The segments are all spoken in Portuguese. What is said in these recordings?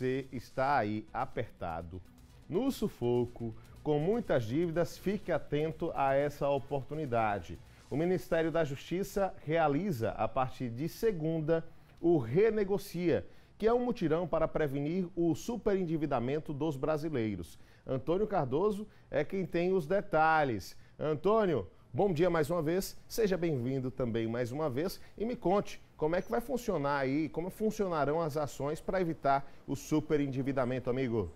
você está aí apertado, no sufoco, com muitas dívidas, fique atento a essa oportunidade. O Ministério da Justiça realiza, a partir de segunda, o Renegocia, que é um mutirão para prevenir o superendividamento dos brasileiros. Antônio Cardoso é quem tem os detalhes. Antônio, bom dia mais uma vez, seja bem-vindo também mais uma vez e me conte como é que vai funcionar aí? Como funcionarão as ações para evitar o superendividamento, amigo?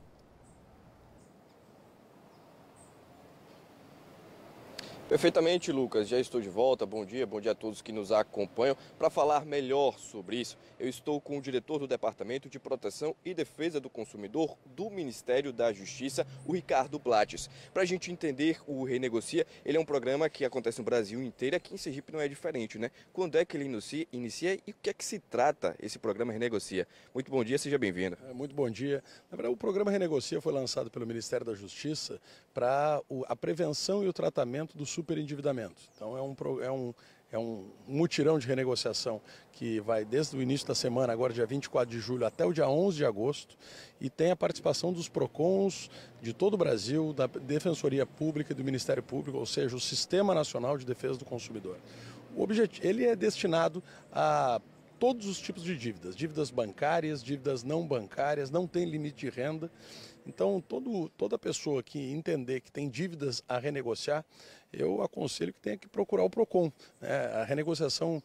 Perfeitamente, Lucas. Já estou de volta. Bom dia, bom dia a todos que nos acompanham. Para falar melhor sobre isso, eu estou com o diretor do Departamento de Proteção e Defesa do Consumidor do Ministério da Justiça, o Ricardo Blattes. Para a gente entender o Renegocia, ele é um programa que acontece no Brasil inteiro. Aqui em Sergipe não é diferente, né? Quando é que ele inicia, inicia e o que é que se trata esse programa Renegocia? Muito bom dia, seja bem-vindo. É, muito bom dia. Na verdade, o programa Renegocia foi lançado pelo Ministério da Justiça para a prevenção e o tratamento dos superendividamento. Então é um, é um, é um mutirão de renegociação que vai desde o início da semana, agora dia 24 de julho, até o dia 11 de agosto, e tem a participação dos PROCONs de todo o Brasil, da Defensoria Pública e do Ministério Público, ou seja, o Sistema Nacional de Defesa do Consumidor. O objetivo, ele é destinado a todos os tipos de dívidas, dívidas bancárias, dívidas não bancárias, não tem limite de renda. Então, todo, toda pessoa que entender que tem dívidas a renegociar, eu aconselho que tenha que procurar o PROCON. Né? A renegociação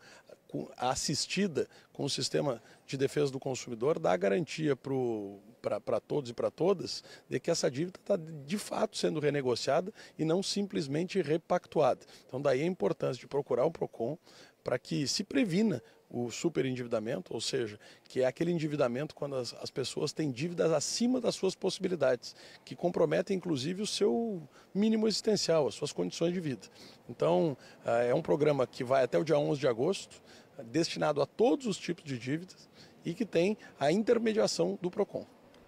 assistida com o sistema de defesa do consumidor dá garantia para todos e para todas de que essa dívida está de fato sendo renegociada e não simplesmente repactuada. Então, daí a importância de procurar o PROCON para que se previna o superendividamento, ou seja, que é aquele endividamento quando as, as, pessoas têm dívidas acima das suas possibilidades, que comprometem inclusive o seu mínimo existencial, as suas condições de vida. Então, eh, é um programa que vai até o dia 11 de agosto, destinado a todos os tipos de dívidas e que tem a intermediação do PROCON.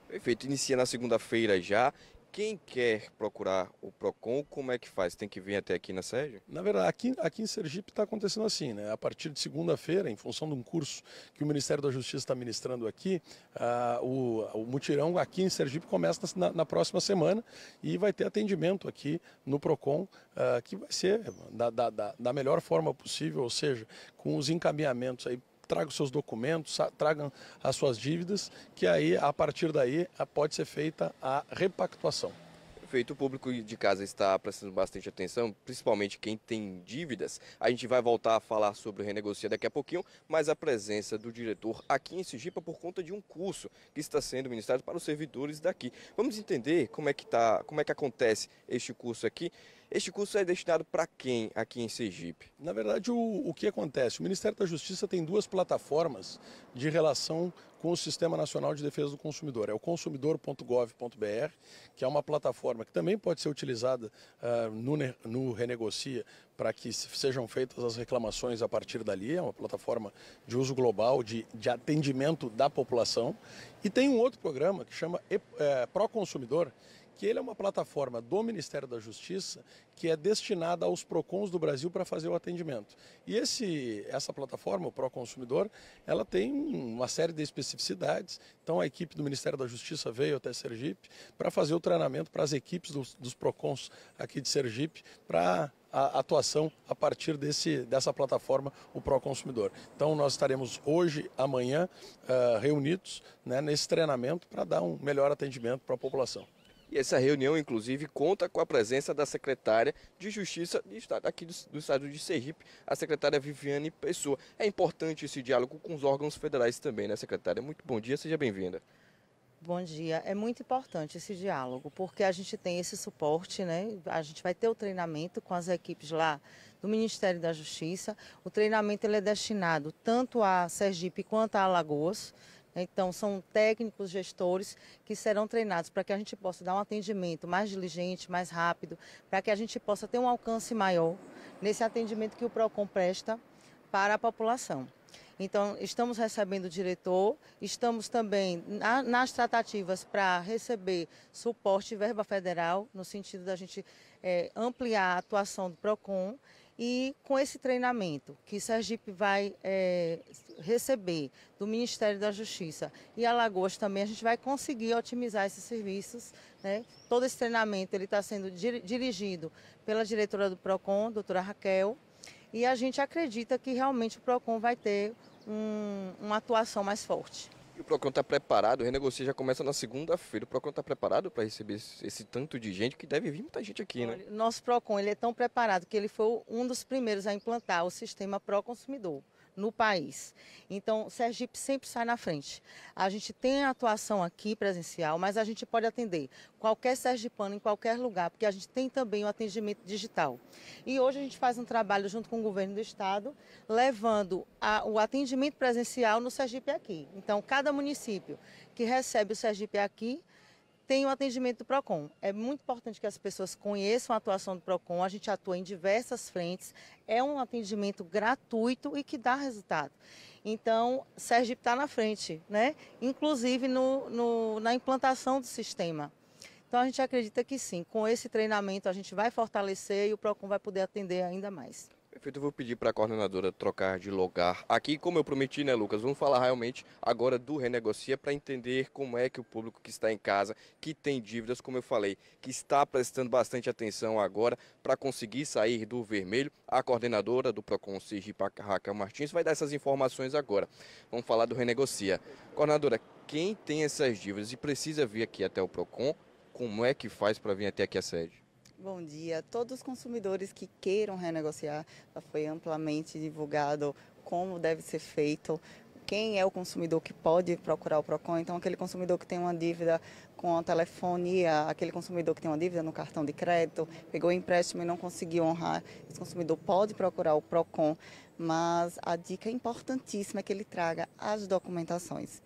Perfeito, inicia na segunda-feira já quem quer procurar o PROCON, como é que faz? Tem que vir até aqui na sede? Na verdade, aqui, aqui em Sergipe está acontecendo assim, né? A partir de segunda-feira, em função de um curso que o Ministério da Justiça está ministrando aqui, uh, o, o, mutirão aqui em Sergipe começa na, na, próxima semana e vai ter atendimento aqui no PROCON, uh, que vai ser da, da, da melhor forma possível, ou seja, com os encaminhamentos aí traga os seus documentos, tragam as suas dívidas, que aí, a partir daí, pode ser feita a repactuação. Perfeito, o público de casa está prestando bastante atenção, principalmente quem tem dívidas. A gente vai voltar a falar sobre o Renegocia daqui a pouquinho, mas a presença do diretor aqui em Sigipa é por conta de um curso que está sendo ministrado para os servidores daqui. Vamos entender como é que, tá, como é que acontece este curso aqui. Este curso é destinado para quem aqui em Sergipe? Na verdade, o, o que acontece? O Ministério da Justiça tem duas plataformas de relação com o Sistema Nacional de Defesa do Consumidor. É o consumidor.gov.br, que é uma plataforma que também pode ser utilizada uh, no, no Renegocia para que sejam feitas as reclamações a partir dali. É uma plataforma de uso global, de, de atendimento da população. E tem um outro programa que chama é, eh, Consumidor, que ele é uma plataforma do Ministério da Justiça que é destinada aos PROCONs do Brasil para fazer o atendimento. E esse, essa plataforma, o ProConsumidor, ela tem uma série de especificidades. Então a equipe do Ministério da Justiça veio até Sergipe para fazer o treinamento para as equipes dos, dos PROCONs aqui de Sergipe para a atuação a partir desse, dessa plataforma, o Proconsumidor. Então, nós estaremos hoje, amanhã, uh, reunidos né, nesse treinamento para dar um melhor atendimento para a população. E essa reunião, inclusive, conta com a presença da secretária de Justiça de Estado, aqui do, do estado de Sergipe, a secretária Viviane Pessoa. É importante esse diálogo com os órgãos federais também, né, secretária? Muito bom dia, seja bem-vinda. Bom dia. É muito importante esse diálogo, porque a gente tem esse suporte, né? A gente vai ter o treinamento com as equipes lá do Ministério da Justiça. O treinamento ele é destinado tanto a Sergipe quanto a Alagoas. Então, são técnicos, gestores que serão treinados para que a gente possa dar um atendimento mais diligente, mais rápido, para que a gente possa ter um alcance maior nesse atendimento que o PROCON presta para a população. Então, estamos recebendo o diretor, estamos também na, nas tratativas para receber suporte verba federal, no sentido da gente é, ampliar a atuação do PROCON e com esse treinamento que Sergipe vai é, receber do Ministério da Justiça e Alagoas também, a gente vai conseguir otimizar esses serviços. Né? Todo esse treinamento ele está sendo dirigido pela diretora do PROCON, doutora Raquel, e a gente acredita que realmente o PROCON vai ter um, uma atuação mais forte o Procon está preparado, o renegocia já começa na segunda-feira. O Procon está preparado para receber esse, tanto de gente, que deve vir muita gente aqui, né? Olha, nosso Procon ele é tão preparado que ele foi um dos primeiros a implantar o sistema Proconsumidor. consumidor no país. Então, Sergipe sempre sai na frente. A gente tem a atuação aqui presencial, mas a gente pode atender qualquer sergipano em qualquer lugar, porque a gente tem também o atendimento digital. E hoje a gente faz um trabalho junto com o governo do estado, levando a, o atendimento presencial no Sergipe aqui. Então, cada município que recebe o Sergipe aqui tem o atendimento do PROCON. É muito importante que as pessoas conheçam a atuação do PROCON. A gente atua em diversas frentes. É um atendimento gratuito e que dá resultado. Então, Sergipe está na frente, né? inclusive no, no, na implantação do sistema. Então, a gente acredita que sim, com esse treinamento a gente vai fortalecer e o PROCON vai poder atender ainda mais. Perfeito, eu vou pedir para a coordenadora trocar de lugar aqui, como eu prometi, né, Lucas? Vamos falar realmente agora do Renegocia para entender como é que o público que está em casa, que tem dívidas, como eu falei, que está prestando bastante atenção agora para conseguir sair do vermelho. A coordenadora do Procon Sergipe Raquel Martins vai dar essas informações agora. Vamos falar do Renegocia. Coordenadora, quem tem essas dívidas e precisa vir aqui até o Procon, como é que faz para vir até aqui a sede? Bom dia a todos os consumidores que queiram renegociar. Já foi amplamente divulgado como deve ser feito, quem é o consumidor que pode procurar o PROCON. Então, aquele consumidor que tem uma dívida com a telefonia, aquele consumidor que tem uma dívida no cartão de crédito, pegou empréstimo e não conseguiu honrar, esse consumidor pode procurar o PROCON, mas a dica importantíssima é que ele traga as documentações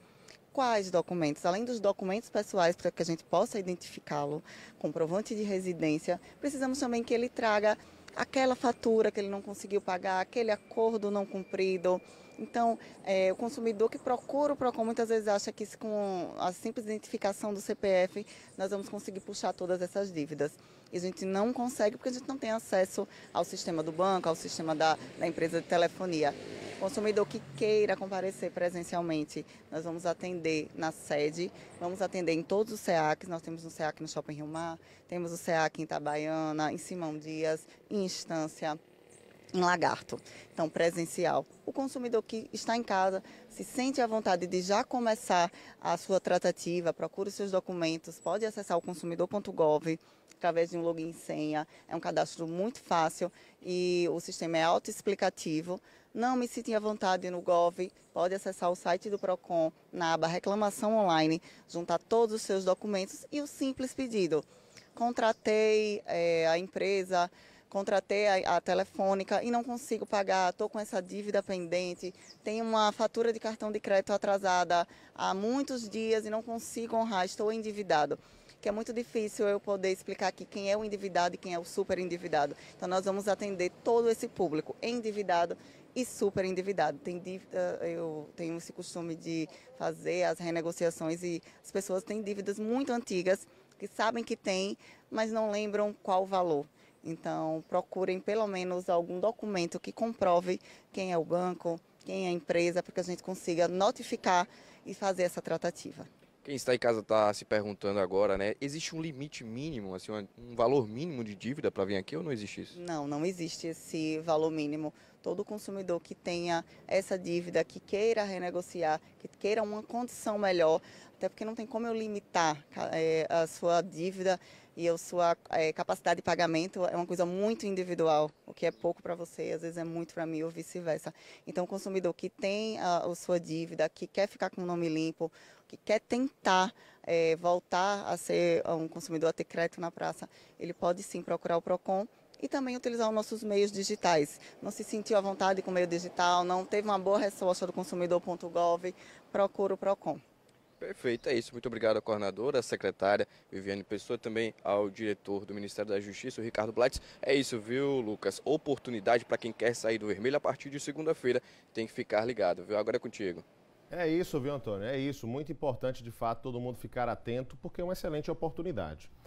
quais documentos? Além dos documentos pessoais para que a gente possa identificá-lo, comprovante de residência, precisamos também que ele traga aquela fatura que ele não conseguiu pagar, aquele acordo não cumprido. Então, é, o consumidor que procura o PROCON muitas vezes acha que com a simples identificação do CPF nós vamos conseguir puxar todas essas dívidas. E a gente não consegue porque a gente não tem acesso ao sistema do banco, ao sistema da, da empresa de telefonia consumidor que queira comparecer presencialmente, nós vamos atender na sede, vamos atender em todos os SEACs, nós temos um SEAC no Shopping Rio Mar, temos o SEAC em Itabaiana, em Simão Dias, em Instância, em Lagarto. Então, presencial. O consumidor que está em casa se sente à vontade de já começar a sua tratativa, procura os seus documentos, pode acessar o consumidor.gov através de um login e senha. É um cadastro muito fácil e o sistema é autoexplicativo não me senti à vontade no GOV, pode acessar o site do PROCON na aba Reclamação Online, juntar todos os seus documentos e o simples pedido. Contratei é, a empresa, contratei a, a, telefônica e não consigo pagar, estou com essa dívida pendente, tenho uma fatura de cartão de crédito atrasada há muitos dias e não consigo honrar, estou endividado que é muito difícil eu poder explicar aqui quem é o endividado e quem é o super endividado. Então, nós vamos atender todo esse público endividado e super endividado. Tem dívida, eu tenho esse costume de fazer as renegociações e as pessoas têm dívidas muito antigas que sabem que tem, mas não lembram qual o valor. Então, procurem pelo menos algum documento que comprove quem é o banco, quem é a empresa, para que a gente consiga notificar e fazer essa tratativa. Quem está em casa está se perguntando agora, né? Existe um limite mínimo, assim, um valor mínimo de dívida para vir aqui ou não existe isso? Não, não existe esse valor mínimo. Todo consumidor que tenha essa dívida, que queira renegociar, que queira uma condição melhor, até porque não tem como eu limitar é, a sua dívida e a sua é, capacidade de pagamento é uma coisa muito individual. O que é pouco para você, às vezes é muito para mim, ou vice-versa. Então, o consumidor que tem a, a, sua dívida, que quer ficar com o nome limpo, que quer tentar é, voltar a ser um consumidor, a ter crédito na praça, ele pode sim procurar o PROCON e também utilizar os nossos meios digitais. Não se sentiu à vontade com o meio digital, não teve uma boa resposta do consumidor.gov, procura o PROCON. Perfeito, é isso. Muito obrigado à coordenadora, à secretária Viviane Pessoa, também ao diretor do Ministério da Justiça, o Ricardo Blattes. É isso, viu, Lucas? Oportunidade para quem quer sair do vermelho a partir de segunda-feira. Tem que ficar ligado, viu? Agora é contigo. É isso, viu, Antônio? É isso. Muito importante, de fato, todo mundo ficar atento, porque é uma excelente oportunidade.